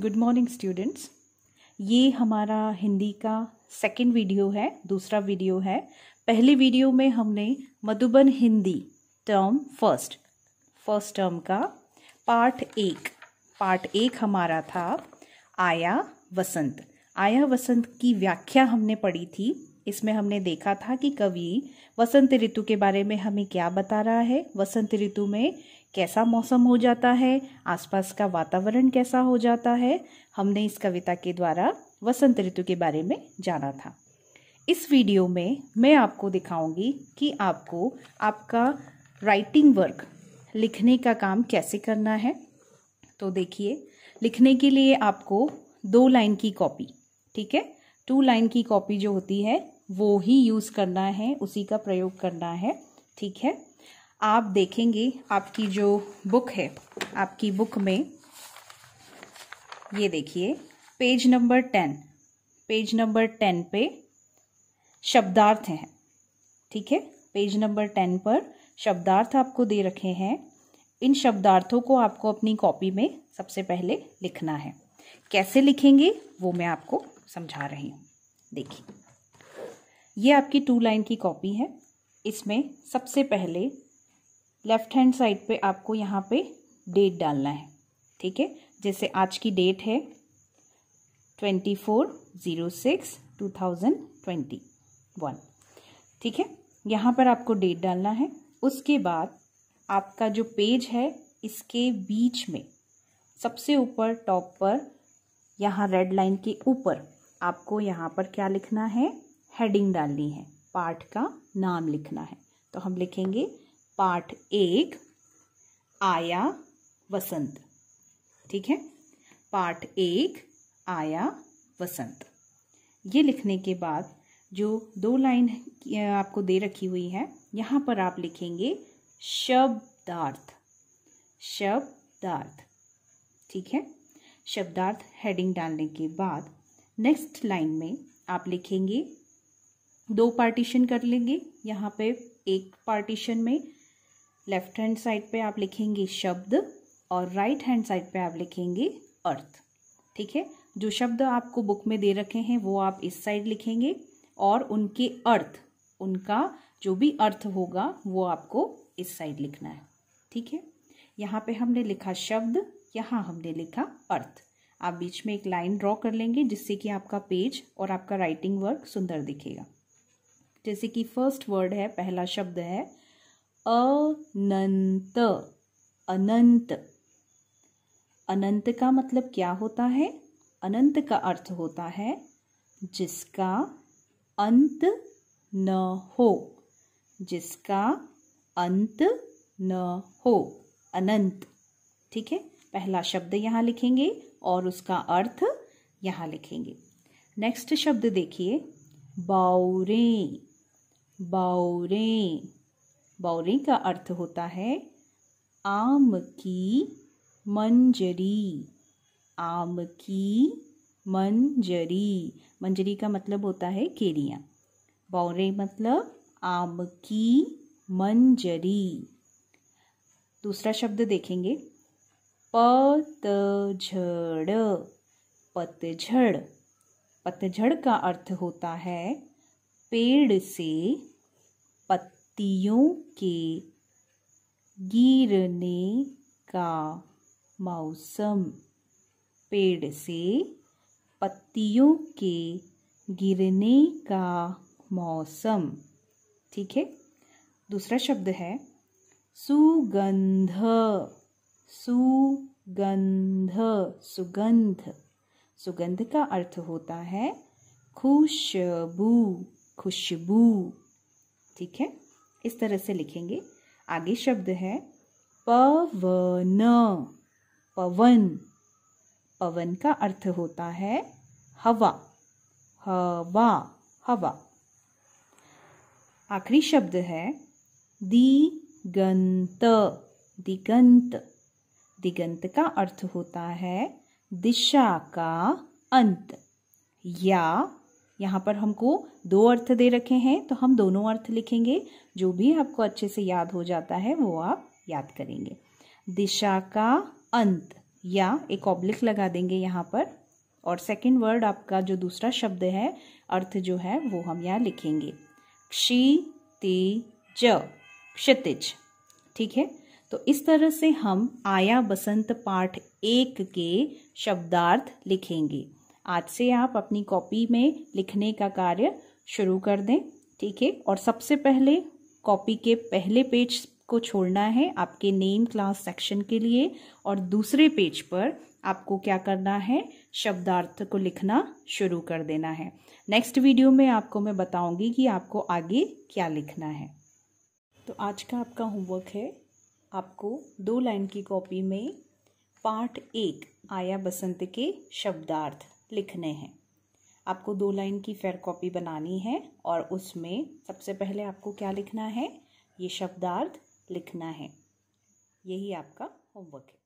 good morning students ये हमारा हिंदी का सेकंड वीडियो है दूसरा वीडियो है पहले वीडियो में हमने Madhuban Hindi term first first term का पार्ट एक पार्ट एक हमारा था आया वसंत आया वसंत की व्याख्या हमने पढ़ी थी इसमें हमने देखा था कि कवि वसंत ऋतु के बारे में हमें क्या बता रहा है वसंत ऋतु में कैसा मौसम हो जाता है आसपास का वातावरण कैसा हो जाता है हमने इस कविता के द्वारा वसंत ऋतु के बारे में जाना था इस वीडियो में मैं आपको दिखाऊंगी कि आपको आपका राइटिंग वर्क लिखने का काम कैसे करना है तो देखिए लिखने के लिए आपको दो लाइन की कॉपी ठीक है टू लाइन की कॉपी जो होती है वो ही यूज़ करना है उसी का प्रयोग करना है ठीक है आप देखेंगे आपकी जो बुक है आपकी बुक में ये देखिए page number ten page number ten पे शब्दार्थ हैं ठीक है पेज नंबर टेन पर शब्दार्थ आपको दे रखे हैं इन शब्दार्थों को आपको अपनी कॉपी में सबसे पहले लिखना है कैसे लिखेंगे वो मैं आपको समझा रही हूँ देखिए ये आपकी टू लाइन की कॉपी है इसमें सबसे पहले लेफ्ट हैंड साइड पे आपको यहाँ पे डेट डालना है ठीक है जैसे आज की डेट है twenty four zero six two thousand twenty one ठीक है यहाँ पर आपको डेट डालना है उसके बाद आपका जो पेज है इसके बीच में सबसे ऊपर टॉप पर यहाँ रेड लाइन के ऊपर आपको यहाँ पर क्या लिखना है हेडिंग डालनी है पार्ट का नाम लिखना है तो हम लिखेंगे पाठ एक आया वसंत ठीक है पाठ एक आया वसंत ये लिखने के बाद जो दो लाइन आपको दे रखी हुई है यहाँ पर आप लिखेंगे शब्दार्थ शब्दार्थ ठीक है शब्दार्थ हेडिंग डालने के बाद नेक्स्ट लाइन में आप लिखेंगे दो पार्टीशन कर लेंगे यहाँ पे एक पार्टीशन में लेफ्ट हैंड साइड पे आप लिखेंगे शब्द और राइट हैंड साइड पे आप लिखेंगे अर्थ ठीक है जो शब्द आपको बुक में दे रखे हैं वो आप इस साइड लिखेंगे और उनके अर्थ उनका जो भी अर्थ होगा वो आपको इस साइड लिखना है ठीक है यहाँ पे हमने लिखा शब्द यहाँ हमने लिखा अर्थ आप बीच में एक लाइन ड्रॉ कर लेंगे जिससे कि आपका पेज और आपका राइटिंग वर्क सुंदर दिखेगा जैसे कि फर्स्ट वर्ड है पहला शब्द है अनंत अनंत अनंत का मतलब क्या होता है अनंत का अर्थ होता है जिसका अंत न हो जिसका अंत न हो अनंत ठीक है पहला शब्द यहाँ लिखेंगे और उसका अर्थ यहाँ लिखेंगे नेक्स्ट शब्द देखिए बाउरें बाउरें बौरी का अर्थ होता है आम की मंजरी आम की मंजरी मंजरी का मतलब होता है केरिया बौरे मतलब आम की मंजरी दूसरा शब्द देखेंगे पतझड़ पतझड़ पतझड़ का अर्थ होता है पेड़ से पत्ते पत्तियों के गिरने का मौसम पेड़ से पत्तियों के गिरने का मौसम ठीक है दूसरा शब्द है सुगंध सुगंध सुगंध सुगंध का अर्थ होता है खुशबू खुशबू ठीक है इस तरह से लिखेंगे आगे शब्द है पवन पवन पवन का अर्थ होता है हवा हवा हवा आखिरी शब्द है दिगंत दिगंत दिगंत का अर्थ होता है दिशा का अंत या यहाँ पर हमको दो अर्थ दे रखे हैं तो हम दोनों अर्थ लिखेंगे जो भी आपको अच्छे से याद हो जाता है वो आप याद करेंगे दिशा का अंत या एक ऑब्लिक लगा देंगे यहाँ पर और सेकंड वर्ड आपका जो दूसरा शब्द है अर्थ जो है वो हम यहाँ लिखेंगे क्षी ती ज क्षितिज ठीक है तो इस तरह से हम आया बसंत पाठ एक के शब्दार्थ लिखेंगे आज से आप अपनी कॉपी में लिखने का कार्य शुरू कर दें ठीक है और सबसे पहले कॉपी के पहले पेज को छोड़ना है आपके नेम क्लास सेक्शन के लिए और दूसरे पेज पर आपको क्या करना है शब्दार्थ को लिखना शुरू कर देना है नेक्स्ट वीडियो में आपको मैं बताऊंगी कि आपको आगे क्या लिखना है तो आज का आपका होमवर्क है आपको दो लाइन की कॉपी में पार्ट एक आया बसंत के शब्दार्थ लिखने हैं आपको दो लाइन की फेयर कॉपी बनानी है और उसमें सबसे पहले आपको क्या लिखना है ये शब्दार्थ लिखना है यही आपका होमवर्क है